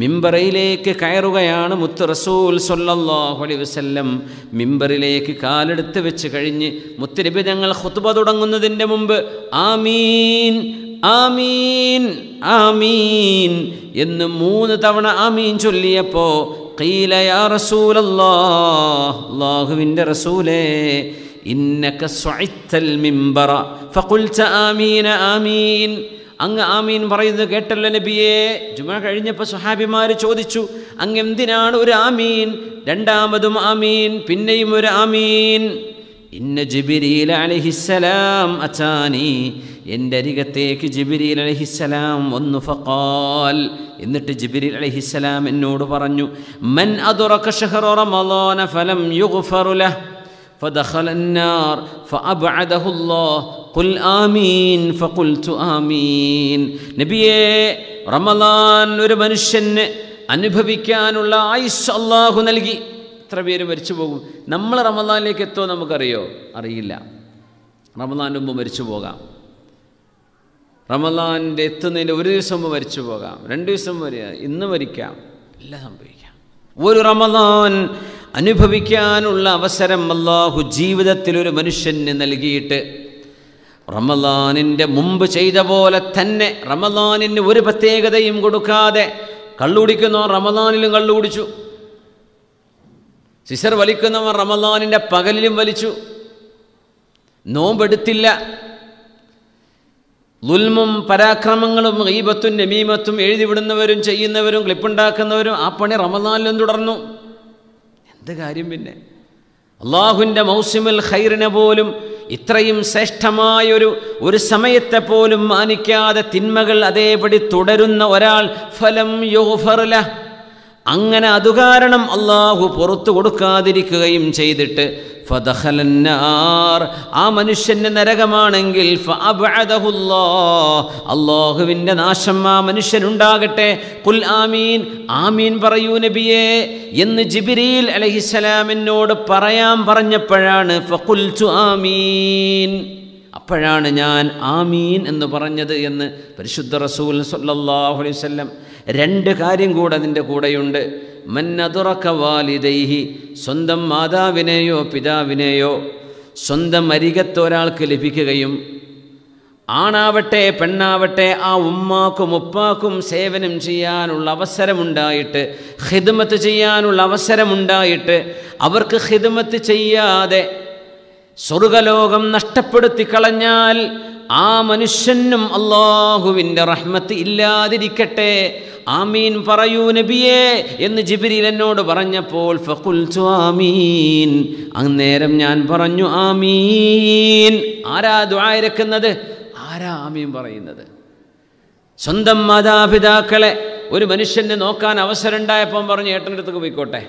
മിമ്പറയിലേക്ക് കയറുകയാണ് മുത്ത് റസൂൽ സൊല്ലാഹുലി വസ്ല്ലം മിമ്പറിലേക്ക് കാലെടുത്ത് വെച്ച് കഴിഞ്ഞ് മുത്തുരബി ഞങ്ങൾ ഹുത്തുബ തുടങ്ങുന്നതിൻ്റെ മുമ്പ് ആമീൻ ആമീൻ ആമീൻ എന്ന് മൂന്ന് തവണ ആമീൻ ചൊല്ലിയപ്പോൾ കീലയാ റസൂലല്ലാഹുവിൻ്റെ റസൂലേ ഇന്നക്കൽ മിമ്പറ ഫുൽ ആമീൻ ആമീൻ അങ്ങ് ആമീൻ പറയുന്നത് കേട്ടല്ലോ നബിയെ ജുമ കഴിഞ്ഞപ്പോൾ സുഹാബിമാർ ചോദിച്ചു അങ്ങ് എന്തിനാണ് ഒരു ആമീൻ രണ്ടാമതും ആമീൻ പിന്നെയും ഒരു ആമീൻ ഇന്ന ജിബിരിയിൽ അലഹിസലാം അച്ചാനി എൻ്റെ അരികത്തേക്ക് ജിബിരിയിൽ അലഹിസലാം വന്നു ഫക്കാൽ എന്നിട്ട് ജിബിരിൽ അലഹിസലാം എന്നോട് പറഞ്ഞു മൻ അതുറക്ക ഷഹറ റമളാന ഫലം യുഗ്ഫറുലഹ് فدخل النار فأبعده الله قل آمين فقلت آمين نبيه رمضان ഒരു മനുഷ്യന് അനുഭവിക്കാനുള്ള ആയുസ് അള്ളാഹു നൽകി എത്ര പേര് മരിച്ചു പോകും നമ്മൾ റമദാനിലേക്ക് എത്തോ നമുക്കറിയോ അറിയില്ല റമദാൻ മുമ്പ് മരിച്ചു പോകാം റമദാനിൻ്റെ എത്തുന്നതിൻ്റെ ഒരു ദിവസം മുമ്പ് മരിച്ചു പോകാം രണ്ട് ദിവസം വരെ ഇന്ന് മരിക്കാം എല്ലാം സംഭവിക്കാം ഒരു റമദാൻ അനുഭവിക്കാനുള്ള അവസരം അള്ളാഹു ജീവിതത്തിൽ ഒരു മനുഷ്യന് നൽകിയിട്ട് റമലാനിൻ്റെ മുമ്പ് ചെയ്ത പോലെ തന്നെ റമലാനിന് ഒരു പ്രത്യേകതയും കൊടുക്കാതെ കള്ളുടിക്കുന്നവർ റമലാനിലും കള്ളുകുടിച്ചു സിസർ വലിക്കുന്നവൻ റമലാനിൻ്റെ പകലിലും വലിച്ചു നോമ്പെടുത്തില്ല ലുൽമും പരാക്രമങ്ങളും ഈബത്തും നമീമത്തും എഴുതിവിടുന്നവരും ചെയ്യുന്നവരും ക്ലിപ്പുണ്ടാക്കുന്നവരും ആ പണി റമലാനിലും തുടർന്നു എന്ത് കാര്യം പിന്നെ അള്ളാഹുവിൻ്റെ മൗസിമുൽ ഖൈറിനെ പോലും ഇത്രയും ശ്രേഷ്ഠമായൊരു ഒരു സമയത്തെ പോലും മാനിക്കാതെ തിന്മകൾ അതേപടി തുടരുന്ന ഒരാൾ ഫലം യോഫറില അങ്ങനെ കാരണം അള്ളാഹു പുറത്തു കൊടുക്കാതിരിക്കുകയും ചെയ്തിട്ട് ആ മനുഷ്യന് നരകമാണെങ്കിൽ അള്ളാഹുവിൻ്റെ നാശം ആ മനുഷ്യനുണ്ടാകട്ടെ കുൽ ആമീൻ ആമീൻ പറയൂ നബിയേ എന്ന് ജിബിരിയിൽ അലഹിസലാമിനോട് പറയാൻ പറഞ്ഞപ്പോഴാണ് ഫകുൽച്ചു ആമീൻ അപ്പോഴാണ് ഞാൻ ആമീൻ എന്ന് പറഞ്ഞത് എന്ന് പരിശുദ്ധ റസൂൽ സല്ലാഹു അലൈഹി വല്ലം രണ്ട് കാര്യം കൂടെ അതിൻ്റെ കൂടെയുണ്ട് മന്നതുറക്ക വാലിദൈഹി സ്വന്തം മാതാവിനെയോ പിതാവിനെയോ സ്വന്തം അരികത്തൊരാൾക്ക് ലഭിക്കുകയും ആണാവട്ടെ പെണ്ണാവട്ടെ ആ ഉമ്മാക്കും ഉപ്പാക്കും സേവനം ചെയ്യാനുള്ള അവസരമുണ്ടായിട്ട് ഹിദ്മത്ത് ചെയ്യാനുള്ള അവസരമുണ്ടായിട്ട് അവർക്ക് ഹിദ്മത്ത് ചെയ്യാതെ സ്വർഗലോകം നഷ്ടപ്പെടുത്തി കളഞ്ഞാൽ ആ മനുഷ്യനും അള്ളാഹുവിൻ്റെ റഹ്മത്ത് ഇല്ലാതിരിക്കട്ടെ ആമീൻ പറയൂ നബിയേ എന്ന് ജിബിരിൽ എന്നോട് പറഞ്ഞപ്പോൾ ഫകുൽ ആമീൻ അന്നേരം ഞാൻ പറഞ്ഞു ആമീൻ ആരാ ദ്വായരക്കുന്നത് ആരാ ആമീൻ പറയുന്നത് സ്വന്തം മാതാപിതാക്കളെ ഒരു മനുഷ്യനെ നോക്കാൻ അവസരം പറഞ്ഞു ഏട്ടൻ്റെ അടുത്തേക്ക് പോയിക്കോട്ടെ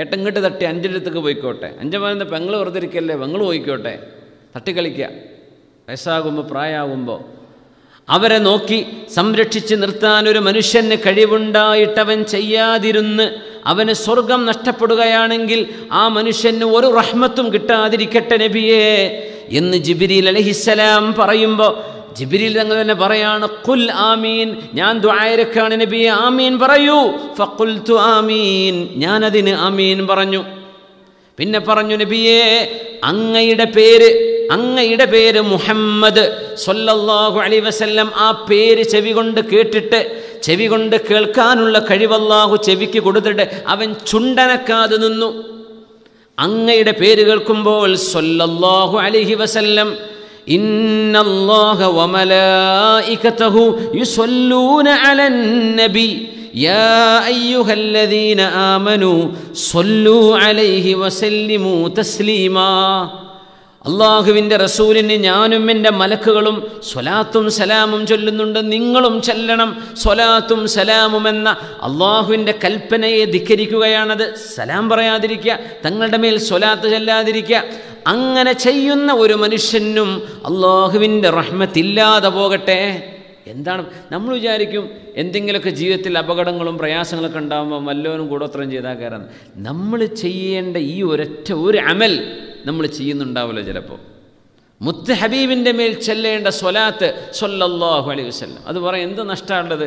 ഏട്ടൻ ഇങ്ങോട്ട് തട്ടി അഞ്ചിടത്തേക്ക് പോയിക്കോട്ടെ അഞ്ചമാനത്തെ പെങ്ങൾ വെറുതെ ഇരിക്കല്ലേ പെങ്ങൾ പോയിക്കോട്ടെ തട്ടിക്കളിക്കുക വയസ്സാകുമ്പോൾ പ്രായമാകുമ്പോൾ അവരെ നോക്കി സംരക്ഷിച്ച് നിർത്താൻ ഒരു മനുഷ്യന് കഴിവുണ്ടായിട്ടവൻ ചെയ്യാതിരുന്ന് അവന് സ്വർഗം നഷ്ടപ്പെടുകയാണെങ്കിൽ ആ മനുഷ്യന് ഒരു റഹ്മത്തും കിട്ടാതിരിക്കട്ടെ നബിയേ എന്ന് ജിബിരി അലഹിസലാം പറയുമ്പോൾ ജിബിരിൽ തങ്ങൾ തന്നെ പറയാണ് കുൽ ആമീൻ ഞാൻ ദ്വായരക്കാണ് നബിയെ ആമീൻ പറയൂ ഫുൽ തു ആമീൻ ഞാനതിന് ആമീൻ പറഞ്ഞു പിന്നെ പറഞ്ഞു നബിയെ അങ്ങയുടെ പേര് അങ്ങയുടെ പേര് മുഹമ്മദ് സൊല്ലാഹു അലി വസല്ലം ആ പേര് ചെവി കൊണ്ട് കേട്ടിട്ട് ചെവി കൊണ്ട് കേൾക്കാനുള്ള കഴിവല്ലാഹു ചെവിക്ക് കൊടുത്തിട്ട് അവൻ ചുണ്ടനക്കാതെ നിന്നു അങ്ങയുടെ പേര് കേൾക്കുമ്പോൾ സൊല്ലാഹു അലിഹി വസല്ലം ان الله وملائكته يصلون على النبي يا ايها الذين امنوا صلوا عليه وسلموا تسليما അള്ളാഹുവിൻ്റെ റസൂലിന് ഞാനും എൻ്റെ മലക്കുകളും സ്വലാത്തും സലാമും ചൊല്ലുന്നുണ്ട് നിങ്ങളും ചെല്ലണം സ്വലാത്തും സലാമും എന്ന അള്ളാഹുവിൻ്റെ കൽപ്പനയെ ധിക്കരിക്കുകയാണത് സലാം പറയാതിരിക്കുക തങ്ങളുടെ മേൽ സ്വലാത്ത് ചെല്ലാതിരിക്കുക അങ്ങനെ ചെയ്യുന്ന ഒരു മനുഷ്യനും അള്ളാഹുവിൻ്റെ റഹ്മത്തില്ലാതെ പോകട്ടെ എന്താണ് നമ്മൾ വിചാരിക്കും എന്തെങ്കിലുമൊക്കെ ജീവിതത്തിൽ അപകടങ്ങളും പ്രയാസങ്ങളൊക്കെ ഉണ്ടാകുമ്പോൾ വല്ലവനും കൂടോത്രം ചെയ്താൽ കയറാൻ നമ്മൾ ചെയ്യേണ്ട ഈ ഒരൊറ്റ ഒരു അമൽ നമ്മൾ ചെയ്യുന്നുണ്ടാവില്ല ചിലപ്പോൾ മുത്ത് ഹബീബിൻ്റെ മേൽ ചെല്ലേണ്ട സ്വലാത്ത് സൊല്ലാഹു അലൈഹി വസ്ലം അത് പറയാം എന്ത് നഷ്ടമുള്ളത്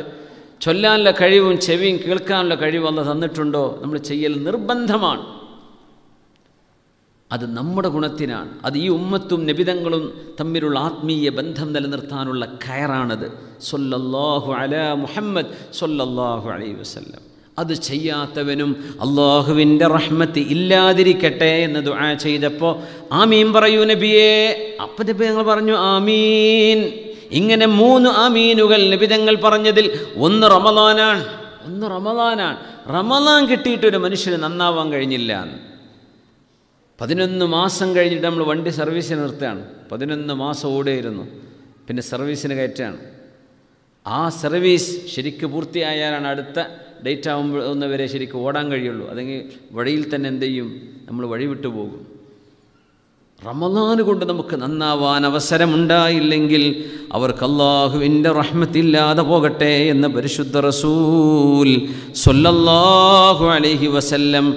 ചൊല്ലാനുള്ള കഴിവും ചെവിയും കേൾക്കാനുള്ള കഴിവും അല്ല തന്നിട്ടുണ്ടോ നമ്മൾ ചെയ്യൽ നിർബന്ധമാണ് അത് നമ്മുടെ ഗുണത്തിനാണ് അത് ഈ ഉമ്മത്തും നബിതങ്ങളും തമ്മിലുള്ള ആത്മീയ ബന്ധം നിലനിർത്താനുള്ള കയറാണത് സൊല്ലാഹു അല മുഹമ്മദ് സൊല്ലാഹു അലൈ വസ്ല്ലം അത് ചെയ്യാത്തവനും അള്ളാഹുവിൻ്റെ റഹ്മത്ത് ഇല്ലാതിരിക്കട്ടെ എന്ന് ദുആ ചെയ്തപ്പോൾ ആമീൻ പറയൂ നബിയേ അപ്പം നബി ഞങ്ങൾ പറഞ്ഞു ആമീൻ ഇങ്ങനെ മൂന്ന് ആമീനുകൾ നബിതങ്ങൾ പറഞ്ഞതിൽ ഒന്ന് റമദാനാണ് ഒന്ന് റമദാനാണ് റമദാൻ കിട്ടിയിട്ടൊരു മനുഷ്യന് നന്നാവാൻ കഴിഞ്ഞില്ല എന്ന് പതിനൊന്ന് മാസം കഴിഞ്ഞിട്ട് നമ്മൾ വണ്ടി സർവീസിന് നിർത്തുകയാണ് പതിനൊന്ന് മാസം ഓടിയിരുന്നു പിന്നെ സർവീസിന് കയറ്റുകയാണ് ആ സർവീസ് ശരിക്ക് പൂർത്തിയായാലാണ് അടുത്ത ഡേറ്റ് ആകുമ്പോഴുന്നവരെ ശരിക്ക് ഓടാൻ കഴിയുള്ളൂ അല്ലെങ്കിൽ വഴിയിൽ തന്നെ എന്ത് ചെയ്യും നമ്മൾ വഴി പോകും റമദാന് കൊണ്ട് നമുക്ക് നന്നാവാൻ അവസരമുണ്ടായില്ലെങ്കിൽ അവർക്ക് അള്ളാഹുവിൻ്റെ റഹ്മത്തില്ലാതെ പോകട്ടെ എന്ന് പരിശുദ്ധ റസൂൽ സൊല്ലാഹു അലഹി വസല്ലം